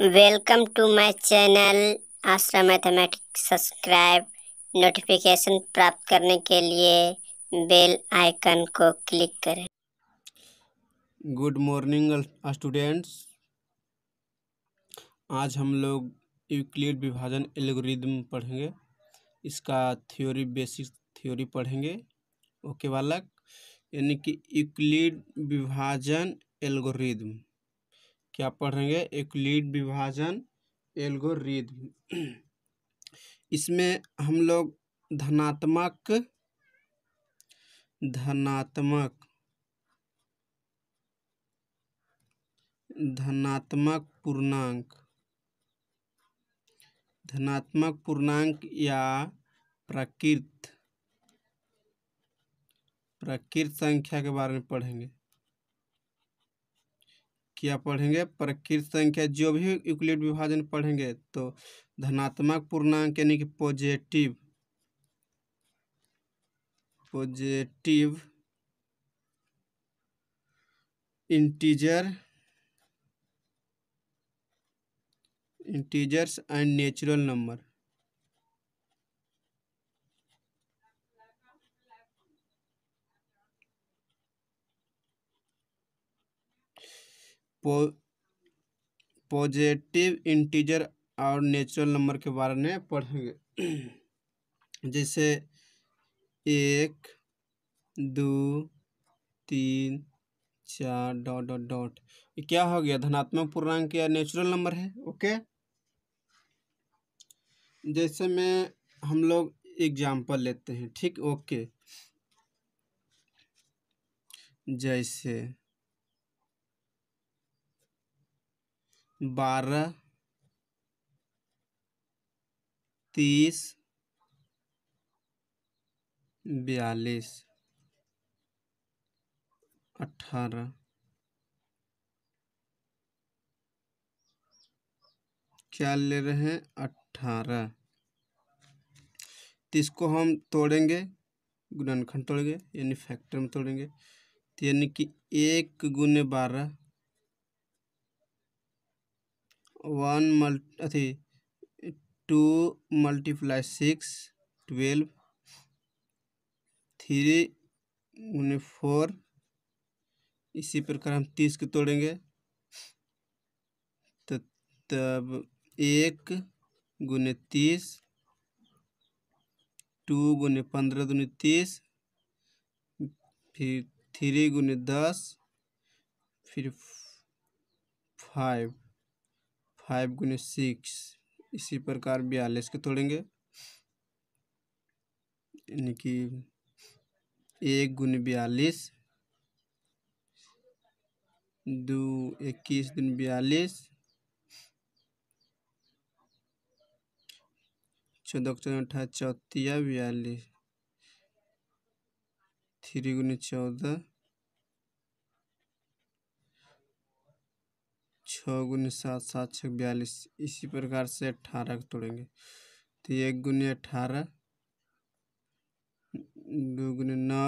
welcome to my channel Ashra mathematics subscribe notification प्राप्त करने के लिए बेल आइकन को क्लिक करें गुड मॉर्निंग स्टूडेंट्स आज हम लोग यूक्लिड विभाजन एल्गोरिदम पढ़ेंगे इसका थ्योरी बेसिक थ्योरी पढ़ेंगे ओके बालक यानी कि यूक्लिड विभाजन एल्गोरिदम क्या पढ़ेंगे लीड विभाजन एल्गोरिदम इसमें हम लोग धनात्मक धनात्मक धनात्मक पूर्णांक धनात्मक पूर्णांक या प्रकृत प्रकृत संख्या के बारे में पढ़ेंगे क्या पढ़ेंगे प्रकृत संख्या जो भी यूक्लिड विभाजन पढ़ेंगे तो धनात्मक पूर्णांक यानी कि positive positive integer integers and natural number पो पॉजिटिव इंटीजर और नेचुरल नंबर के बारे में पढ़ेंगे जैसे एक दो तीन चार डॉट डॉट डॉट क्या हो गया धनात्मक पूर्णांक या नेचुरल नंबर है ओके जैसे में हम लोग एग्जाम्पल लेते हैं ठीक ओके जैसे बारह तीस बयालीस अठारह क्या ले रहे हैं अठारह तो इसको हम तोड़ेंगे गुणनखंड तोड़ेंगे यानी फैक्टर में तोड़ेंगे तो यानी कि एक गुने बारह वन मल अथी two multiply six twelve three उन्हें फोर इसी प्रकार हम तीस को तोड़ेंगे तो तब एक गुने तीस टू गुने पंद्रह गुने तीस फिर थ्री गुने दस फिर फाइव फाइव गुने सिक्स इसी प्रकार बयालीस को तोड़ेंगे यानी कि एक गुने बयालीस दो इक्कीस दिन बयालीस चौदह चौदह अठारह चौतिया बयालीस थ्री गुने चौदह छः गुने सात सात छः बयालीस इसी प्रकार से अट्ठारह को तोड़ेंगे तो एक गुने अट्ठारह दो गुने नौ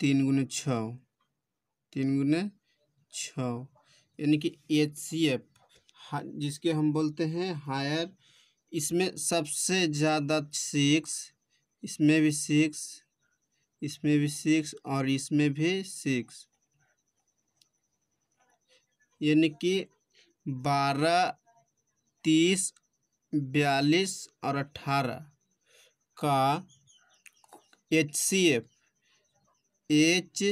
तीन गुने छः तीन गुने छः यानी कि एच सी एफ जिसके हम बोलते हैं हायर इसमें सबसे ज़्यादा सिक्स इसमें भी सिक्स इसमें भी सिक्स और इसमें भी सिक्स यानी कि बारह तीस बयालीस और अठारह का H C F H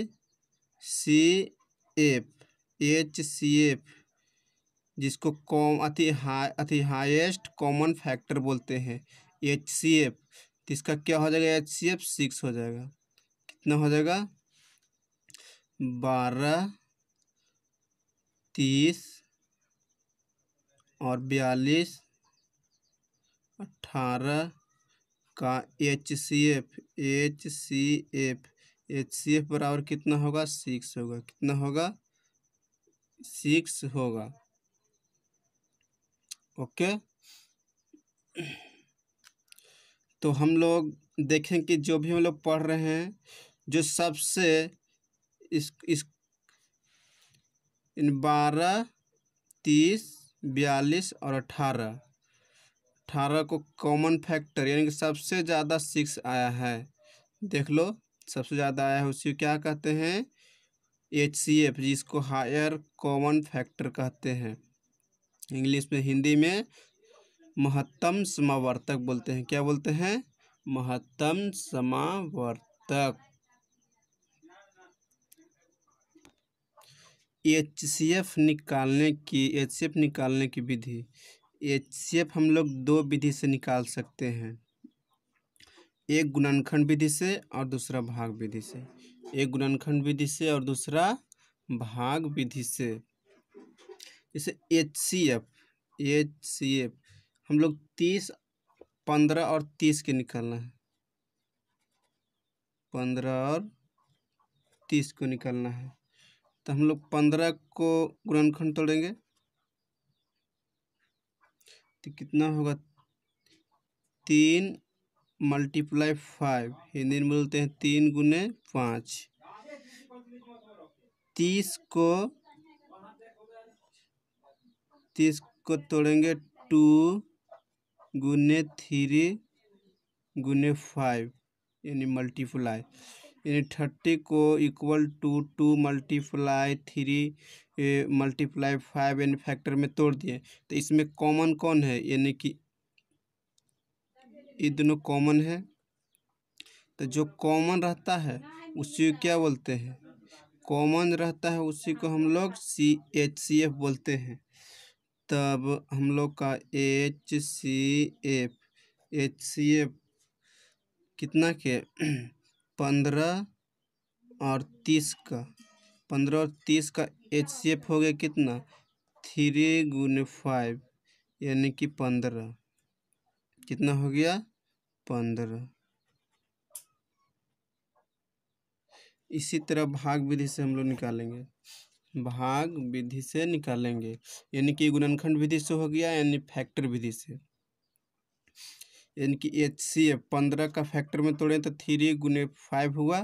C F H C F जिसको कॉम अति हाई अति हाइस्ट कॉमन फैक्टर बोलते हैं एच सी एफ तो इसका क्या हो जाएगा एच सी एफ सिक्स हो जाएगा कितना हो जाएगा बारह तीस और बयालीस अठारह का H C F H C F H C F बराबर कितना होगा सिक्स होगा कितना होगा सिक्स होगा ओके तो हम लोग देखें कि जो भी हम लोग पढ़ रहे हैं जो सबसे इस इस इन बारह तीस बयालीस और अठारह अठारह को कॉमन फैक्टर यानी कि सबसे ज़्यादा सिक्स आया है देख लो सबसे ज़्यादा आया है उसी को क्या कहते हैं एच सी एफ जिसको हायर कॉमन फैक्टर कहते हैं इंग्लिश में हिंदी में महत्तम समावर्तक बोलते हैं क्या बोलते हैं महत्तम समावर्तक एच सी एफ निकालने की एच सी एफ निकालने की विधि एच सी एफ हम लोग दो विधि से निकाल सकते हैं एक गुणनखंड विधि से और दूसरा भाग विधि से एक गुणनखंड विधि से और दूसरा भाग विधि से जैसे H C F H C F हम लोग तीस पंद्रह और तीस के निकालना है पंद्रह और तीस को निकालना है तो हम लोग पंद्रह को गुणनखंड तोड़ेंगे तो कितना होगा तीन मल्टीप्लाई फाइव हिंदी में बोलते हैं तीन गुने पाँच तीस को तीस को तोड़ेंगे टू गुने थ्री गुने फाइव यानी मल्टीप्लाई यानी थर्टी को equal to two multiply three multiply five यानी फैक्टर में तोड़ दिए तो इसमें कॉमन कौन है यानी कि ये दोनों कॉमन है तो जो कॉमन रहता है उसी को क्या बोलते हैं कॉमन रहता है उसी को हम लोग सी एच सी एफ बोलते हैं तब हम लोग का H C F H C F कितना के पंद्रह और तीस का पंद्रह और तीस का एच सी एफ हो गया कितना थ्री गुन फाइव यानी कि पंद्रह कितना हो गया पंद्रह इसी तरह भाग विधि से हम लोग निकालेंगे भाग विधि से निकालेंगे यानी कि गुणनखंड विधि से हो गया यानी फैक्टर विधि से यानी कि एच सी एफ पंद्रह का फैक्टर में तोड़ें तो थ्री गुने फाइव हुआ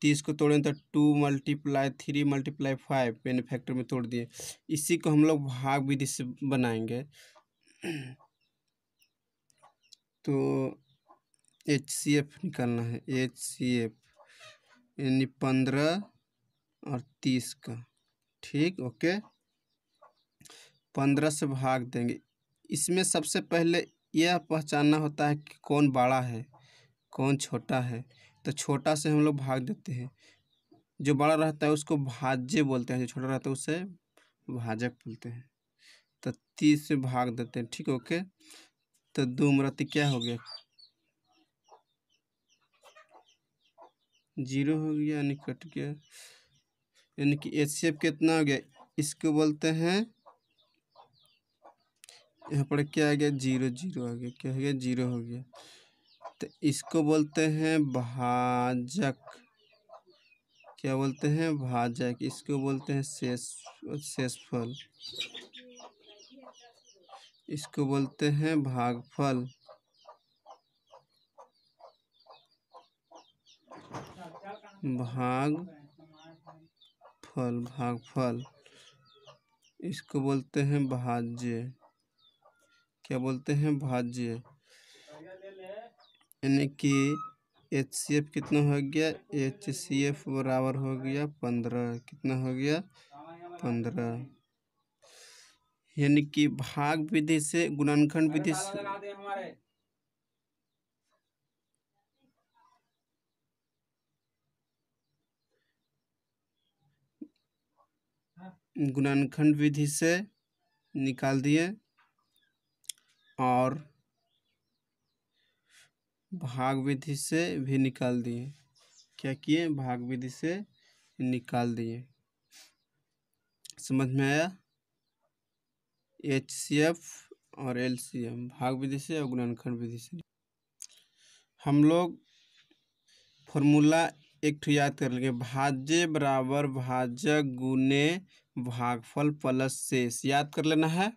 तीस को तोड़ें तो two multiply three multiply five यानी फैक्टर में तोड़ दिए इसी को हम लोग भाग विधि से बनाएंगे तो एच सी एफ निकालना है एच सी एफ यानी पंद्रह और तीस का ठीक ओके पंद्रह से भाग देंगे इसमें सबसे पहले यह पहचानना होता है कि कौन बड़ा है कौन छोटा है तो छोटा से हम लोग भाग देते हैं जो बड़ा रहता है उसको भाज्य बोलते हैं जो छोटा रहता है उसे भाजक बोलते हैं तो तीस से भाग देते हैं ठीक ओके तो दो मृत्यु क्या हो गया जीरो हो गया यानी कट गया यानी कि एच सी एफ कितना हो गया इसको बोलते हैं यहाँ पर क्या आ गया जीरो जीरो आ गया क्या हो गया जीरो हो गया तो इसको बोलते हैं भाजक क्या बोलते हैं भाजक इसको बोलते हैं शेष शेषफल इसको बोलते हैं भागफल भाग फल भागफल इसको बोलते हैं भाज्य क्या बोलते हैं भाज्य यानी कि एच सी एफ कितना हो गया एच सी एफ बराबर हो गया पंद्रह कितना हो गया पंद्रह यानी कि भाग विधि से गुणनखंड विधि से गुणनखंड विधि से निकाल दिए और भाग विधि से भी निकाल दिए क्या किए भाग विधि से निकाल दिए समझ में आया एच सी एफ और एल सी एम भाग विधि से और गुणनखंड विधि से हम लोग फॉर्मूला एक ठो याद कर लेंगे भाज्य बराबर भाजक गुने भागफल प्लस शेष याद कर लेना है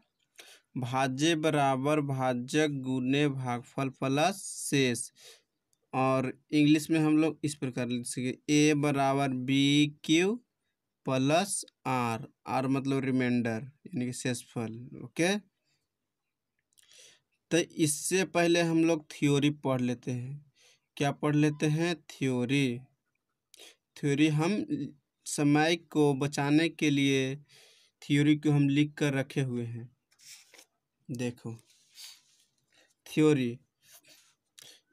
भाज्य बराबर भाजक गुने भागफल प्लस शेष और इंग्लिश में हम लोग इस प्रकार लिख सके ए बराबर B Q plus R R मतलब रिमाइंडर यानी कि शेषफल ओके तो इससे पहले हम लोग थ्योरी पढ़ लेते हैं क्या पढ़ लेते हैं थ्योरी थ्योरी हम समय को बचाने के लिए थ्योरी को हम लिख कर रखे हुए हैं देखो थ्योरी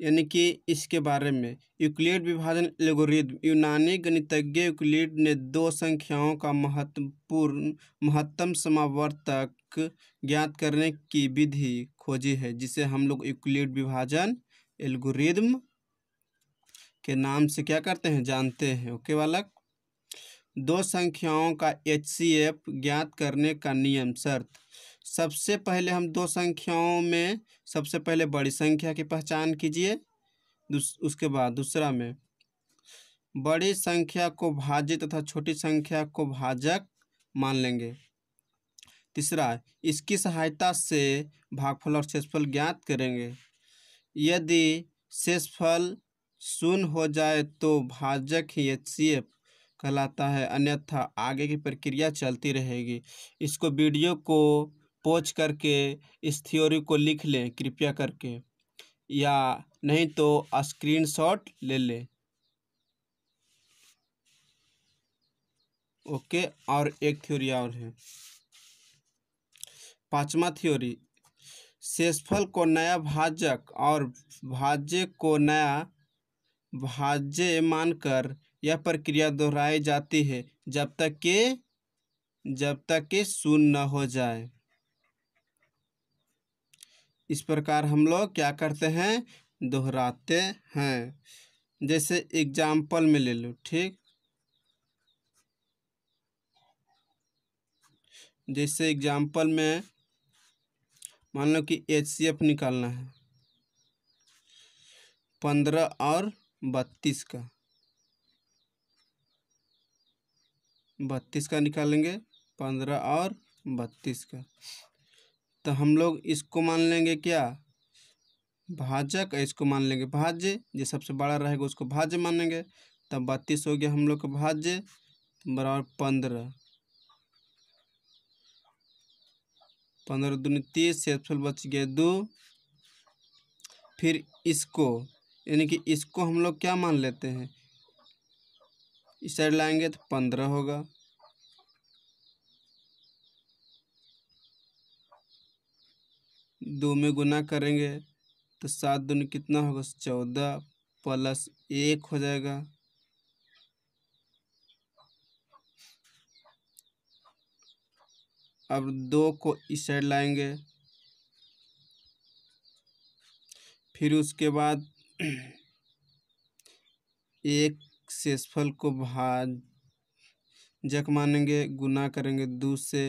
यानी कि इसके बारे में यूक्लिड विभाजन एल्गोरिदम यूनानी गणितज्ञ यूक्लिड ने दो संख्याओं का महत्वपूर्ण महत्तम समावर्तक ज्ञात करने की विधि खोजी है जिसे हम लोग यूक्लिड विभाजन एल्गोरिदम के नाम से क्या करते हैं जानते हैं ओके बालक दो संख्याओं का एच ज्ञात करने का नियम शर्त सबसे पहले हम दो संख्याओं में सबसे पहले बड़ी संख्या की पहचान कीजिए उसके बाद दूसरा में बड़ी संख्या को भाज्य तथा छोटी संख्या को भाजक मान लेंगे तीसरा इसकी सहायता से भागफल और शेषफल ज्ञात करेंगे यदि शेषफल शून्य हो जाए तो भाजक ही एच कहलाता है अन्यथा आगे की प्रक्रिया चलती रहेगी इसको वीडियो को पोच करके इस थ्योरी को लिख लें कृपया करके या नहीं तो स्क्रीनशॉट ले लें ओके और एक थ्योरी और है पांचवा थ्योरी शेषफल को नया भाजक और भाज्य को नया भाज्य मानकर यह प्रक्रिया दोहराई जाती है जब तक कि जब तक कि शून्य न हो जाए इस प्रकार हम लोग क्या करते हैं दोहराते हैं जैसे एग्जाम्पल में ले लो ठीक जैसे एग्जाम्पल में मान लो कि एच सी एफ निकालना है पंद्रह और बत्तीस का बत्तीस का निकालेंगे पंद्रह और बत्तीस का तो हम लोग इसको मान लेंगे क्या भाजक इसको मान लेंगे भाज्य जो सबसे बड़ा रहेगा उसको भाज्य मानेंगे तब बत्तीस हो गया हम लोग का भाज्य बराबर पंद्रह पंद्रह दूनी तीस सेल्फल बच गया दो फिर इसको यानी कि इसको हम लोग क्या मान लेते हैं इस साइड लाएंगे तो पंद्रह होगा दो में गुना करेंगे तो सात दूनी कितना होगा चौदह प्लस एक हो जाएगा अब दो को इस साइड लाएंगे फिर उसके बाद एक शेषफल को भाज जक मानेंगे गुना करेंगे दो से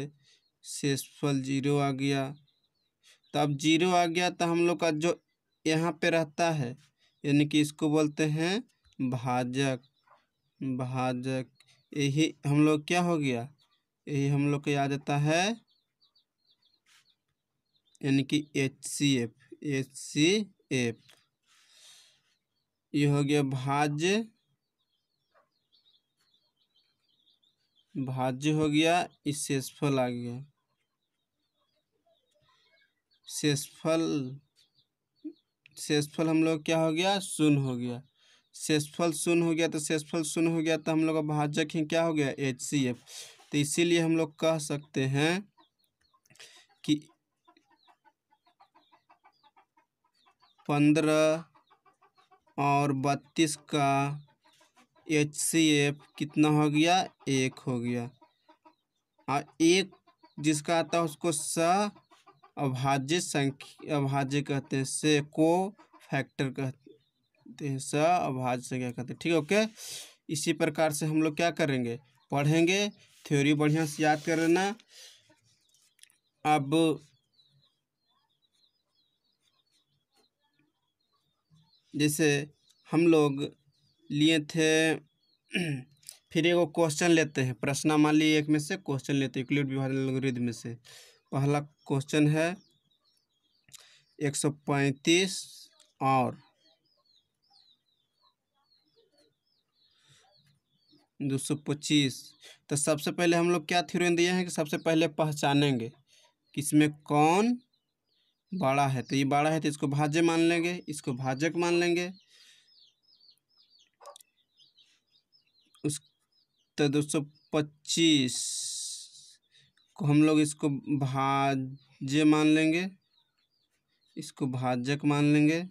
शेषफल जीरो आ गया तो अब जीरो आ गया तो हम लोग का जो यहाँ पे रहता है यानी कि इसको बोलते हैं भाजक भाजक यही हम लोग क्या हो गया यही हम लोग को याद आता है यानी कि H C F H C F ये हो गया भाज्य भाज्य हो गया इससेसफल आ गया शेषफल शेषफल हम लोग क्या हो गया शून्य हो गया शेषफल शून्य हो गया तो शेषफल शून्य हो गया तो हम लोग का भाजक ही क्या हो गया एच सी एफ तो इसीलिए हम लोग कह सकते हैं कि पंद्रह और बत्तीस का एच सी एफ कितना हो गया एक हो गया और एक जिसका आता है उसको स अभाज्य संख्या अभाज्य कहते हैं से को फैक्टर कहते हैं स अभाज्य संख्या कहते हैं ठीक है ओके इसी प्रकार से हम लोग क्या करेंगे पढ़ेंगे थ्योरी बढ़िया से याद कर लेना अब जैसे हम लोग लिए थे फिर एगो क्वेश्चन लेते हैं प्रश्न मान लिए एक में से क्वेश्चन लेते हैं क्लियर विभाजन एल्गोरिदम में से पहला क्वेश्चन है एक सौ पैंतीस और दो सौ पच्चीस तो सबसे पहले हम लोग क्या थ्योरम दिए हैं कि सबसे पहले पहचानेंगे कि इसमें कौन बड़ा है तो ये बड़ा है तो इसको भाज्य मान लेंगे इसको भाजक मान लेंगे उस तो दो सौ पच्चीस को हम लोग इसको भाज्य मान लेंगे इसको भाजक मान लेंगे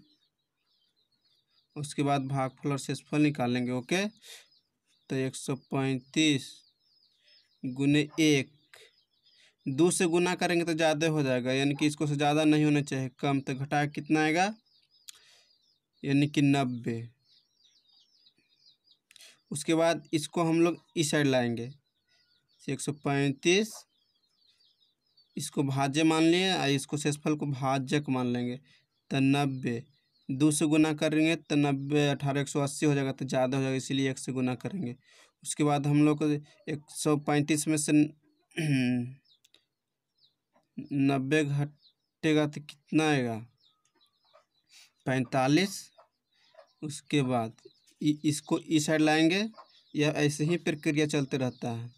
उसके बाद भागफल और शेषफल निकाल लेंगे ओके तो एक सौ पैंतीस गुने एक दो से गुना करेंगे तो ज़्यादा हो जाएगा यानी कि इसको से ज़्यादा नहीं होना चाहिए कम तो घटा कितना आएगा यानी कि नब्बे उसके बाद इसको हम लोग इस साइड लाएंगे एक सौ पैंतीस इसको भाज्य मान लिए और इसको शेषफल को भाज्यक मान लेंगे तो नब्बे दो से गुना करेंगे तो नब्बे अठारह एक सौ अस्सी हो जाएगा तो ज़्यादा हो जाएगा इसीलिए एक से गुना करेंगे उसके बाद हम लोग एक सौ पैंतीस में से नब्बे घटेगा तो कितना आएगा पैंतालीस उसके बाद इसको इस साइड लाएंगे या ऐसे ही प्रक्रिया चलते रहता है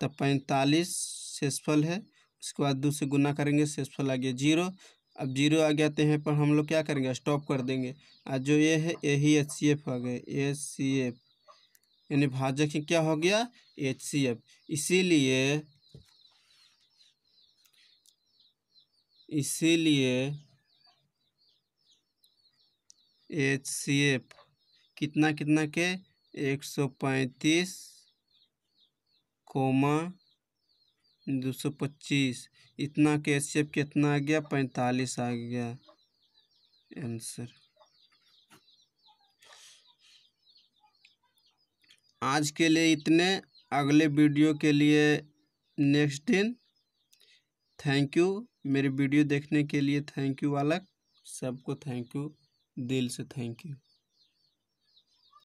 तो पैंतालीस शेषफल है उसके बाद दो से गुना करेंगे शेषफल आ गया जीरो अब जीरो आ जाते तो हैं पर हम लोग क्या करेंगे स्टॉप कर देंगे आज जो ये है यही एच सी एफ आ गए एच सी एफ यानी भाजक ही क्या हो गया एच सी एफ इसीलिए इसीलिए एच सी एफ कितना कितना के एक सौ पैंतीस कोमा दो सौ पच्चीस इतना कैशियप कितना आ गया पैंतालीस आ गया आंसर आज के लिए इतने अगले वीडियो के लिए नेक्स्ट दिन थैंक यू मेरी वीडियो देखने के लिए थैंक यू वालक सबको थैंक यू दिल से थैंक यू